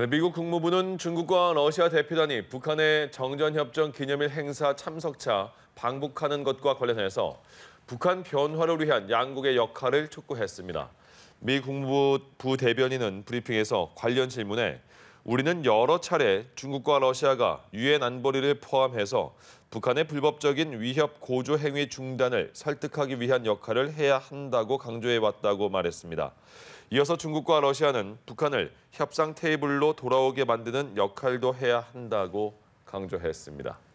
네, 미국 국무부는 중국과 러시아 대표단이 북한의 정전협정 기념일 행사 참석차 방북하는 것과 관련해서 북한 변화를 위한 양국의 역할을 촉구했습니다. 미 국무부 대변인은 브리핑에서 관련 질문에 우리는 여러 차례 중국과 러시아가 유엔 안보리를 포함해서 북한의 불법적인 위협 고조 행위 중단을 설득하기 위한 역할을 해야 한다고 강조해왔다고 말했습니다. 이어서 중국과 러시아는 북한을 협상 테이블로 돌아오게 만드는 역할도 해야 한다고 강조했습니다.